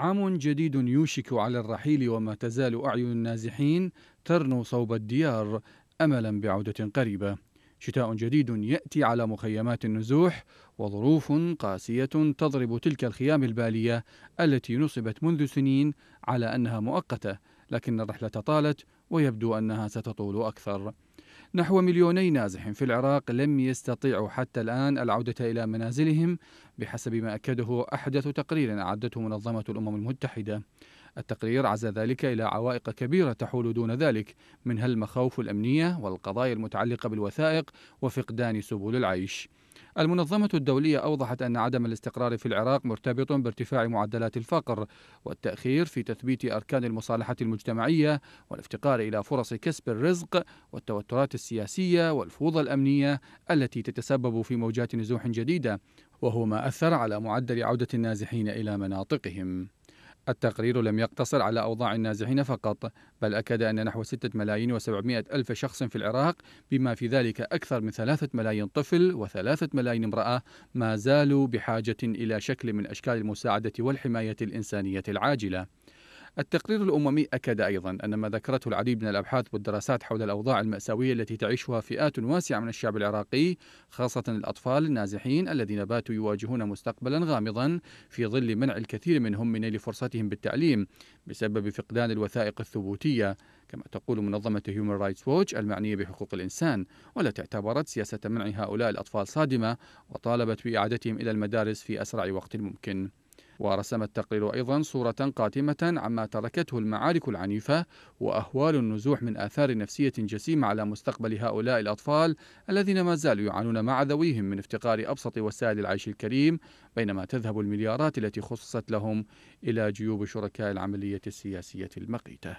عام جديد يوشك على الرحيل وما تزال أعين النازحين ترنو صوب الديار أملا بعودة قريبة شتاء جديد يأتي على مخيمات النزوح وظروف قاسية تضرب تلك الخيام البالية التي نصبت منذ سنين على أنها مؤقتة لكن الرحلة طالت ويبدو أنها ستطول أكثر نحو مليوني نازح في العراق لم يستطيعوا حتى الآن العودة إلى منازلهم بحسب ما أكده أحدث تقرير أعدته منظمة الأمم المتحدة التقرير عزا ذلك إلى عوائق كبيرة تحول دون ذلك منها المخاوف الأمنية والقضايا المتعلقة بالوثائق وفقدان سبل العيش المنظمة الدولية أوضحت أن عدم الاستقرار في العراق مرتبط بارتفاع معدلات الفقر والتأخير في تثبيت أركان المصالحة المجتمعية والافتقار إلى فرص كسب الرزق والتوترات السياسية والفوضى الأمنية التي تتسبب في موجات نزوح جديدة وهو ما أثر على معدل عودة النازحين إلى مناطقهم التقرير لم يقتصر على أوضاع النازحين فقط بل أكد أن نحو 6 ملايين و700 ألف شخص في العراق بما في ذلك أكثر من 3 ملايين طفل و3 ملايين امرأة ما زالوا بحاجة إلى شكل من أشكال المساعدة والحماية الإنسانية العاجلة التقرير الأممي أكد أيضا أن ما ذكرته العديد من الأبحاث والدراسات حول الأوضاع المأساوية التي تعيشها فئات واسعة من الشعب العراقي خاصة الأطفال النازحين الذين باتوا يواجهون مستقبلا غامضا في ظل منع الكثير منهم من نيل فرصتهم بالتعليم بسبب فقدان الوثائق الثبوتية كما تقول منظمة Human رايتس ووتش المعنية بحقوق الإنسان والتي اعتبرت سياسة منع هؤلاء الأطفال صادمة وطالبت بإعادتهم إلى المدارس في أسرع وقت ممكن ورسم التقرير أيضا صورة قاتمة عما تركته المعارك العنيفة وأهوال النزوح من آثار نفسية جسيمة على مستقبل هؤلاء الأطفال الذين ما زالوا يعانون مع ذويهم من افتقار أبسط وسائل العيش الكريم بينما تذهب المليارات التي خصصت لهم إلى جيوب شركاء العملية السياسية المقيتة